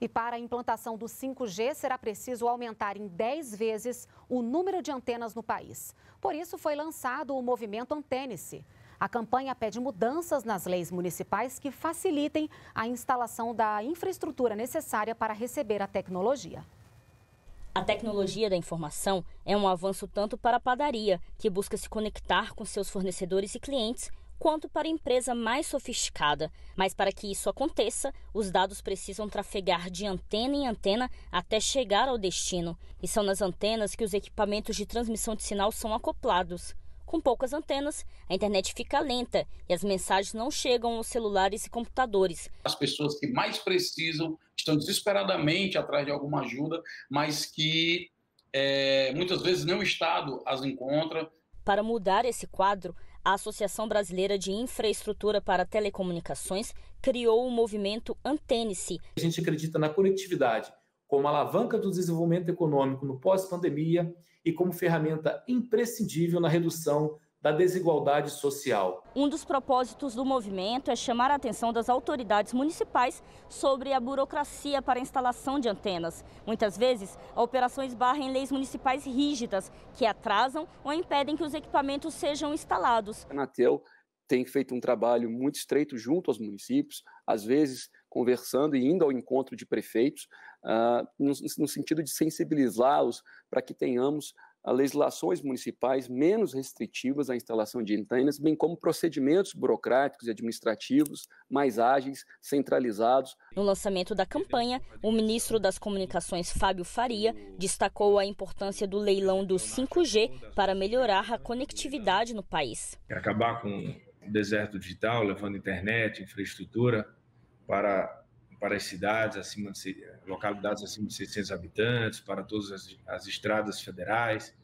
E para a implantação do 5G será preciso aumentar em 10 vezes o número de antenas no país. Por isso foi lançado o movimento Antênese. A campanha pede mudanças nas leis municipais que facilitem a instalação da infraestrutura necessária para receber a tecnologia. A tecnologia da informação é um avanço tanto para a padaria, que busca se conectar com seus fornecedores e clientes, quanto para a empresa mais sofisticada. Mas para que isso aconteça, os dados precisam trafegar de antena em antena até chegar ao destino. E são nas antenas que os equipamentos de transmissão de sinal são acoplados. Com poucas antenas, a internet fica lenta e as mensagens não chegam aos celulares e computadores. As pessoas que mais precisam estão desesperadamente atrás de alguma ajuda, mas que é, muitas vezes nem o Estado as encontra. Para mudar esse quadro, a Associação Brasileira de Infraestrutura para Telecomunicações criou o movimento Antênice. A gente acredita na conectividade como alavanca do desenvolvimento econômico no pós-pandemia e como ferramenta imprescindível na redução da desigualdade social. Um dos propósitos do movimento é chamar a atenção das autoridades municipais sobre a burocracia para a instalação de antenas. Muitas vezes, operações barrem leis municipais rígidas que atrasam ou impedem que os equipamentos sejam instalados. A Anatel tem feito um trabalho muito estreito junto aos municípios, às vezes conversando e indo ao encontro de prefeitos, uh, no, no sentido de sensibilizá-los para que tenhamos legislações municipais menos restritivas à instalação de antenas, bem como procedimentos burocráticos e administrativos mais ágeis, centralizados. No lançamento da campanha, o ministro das Comunicações, Fábio Faria, destacou a importância do leilão do 5G para melhorar a conectividade no país. Acabar com o deserto digital, levando internet, infraestrutura para para as cidades acima de, eh, localidades acima de 600 habitantes, para todas as, as estradas federais,